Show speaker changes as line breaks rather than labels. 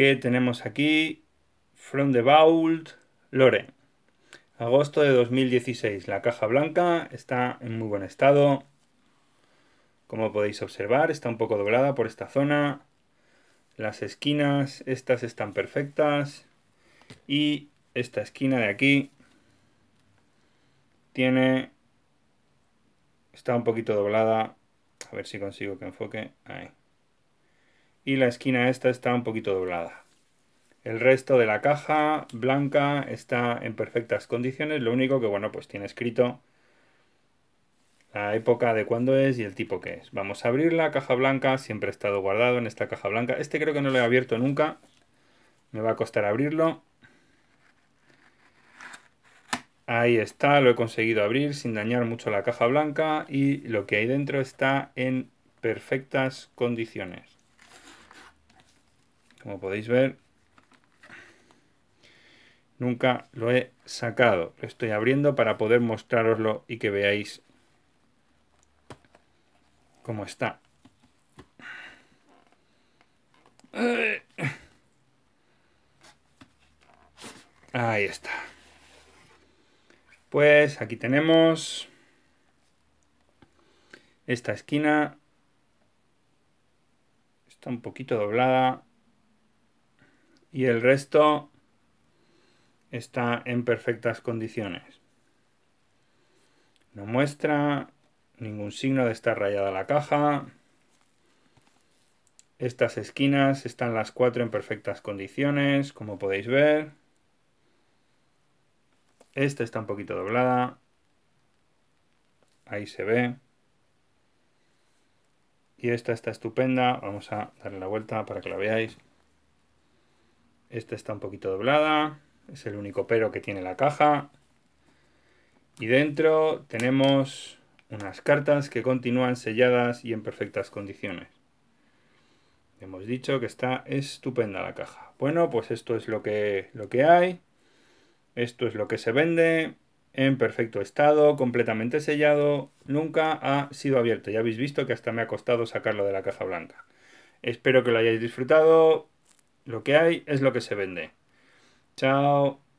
que tenemos aquí, From the Vault, Lore. Agosto de 2016. La caja blanca está en muy buen estado. Como podéis observar, está un poco doblada por esta zona. Las esquinas, estas están perfectas. Y esta esquina de aquí tiene... Está un poquito doblada. A ver si consigo que enfoque. Ahí y la esquina esta está un poquito doblada. El resto de la caja blanca está en perfectas condiciones, lo único que bueno, pues tiene escrito la época de cuándo es y el tipo que es. Vamos a abrir la caja blanca, siempre ha estado guardado en esta caja blanca. Este creo que no lo he abierto nunca, me va a costar abrirlo. Ahí está, lo he conseguido abrir sin dañar mucho la caja blanca y lo que hay dentro está en perfectas condiciones. Como podéis ver, nunca lo he sacado. Lo estoy abriendo para poder mostraroslo y que veáis cómo está. Ahí está. Pues aquí tenemos esta esquina. Está un poquito doblada y el resto está en perfectas condiciones. No muestra ningún signo de estar rayada la caja. Estas esquinas están las cuatro en perfectas condiciones, como podéis ver. Esta está un poquito doblada. Ahí se ve. Y esta está estupenda. Vamos a darle la vuelta para que la veáis. Esta está un poquito doblada. Es el único pero que tiene la caja. Y dentro tenemos unas cartas que continúan selladas y en perfectas condiciones. Hemos dicho que está estupenda la caja. Bueno, pues esto es lo que, lo que hay. Esto es lo que se vende en perfecto estado, completamente sellado, nunca ha sido abierto. Ya habéis visto que hasta me ha costado sacarlo de la caja blanca. Espero que lo hayáis disfrutado. Lo que hay es lo que se vende. Chao.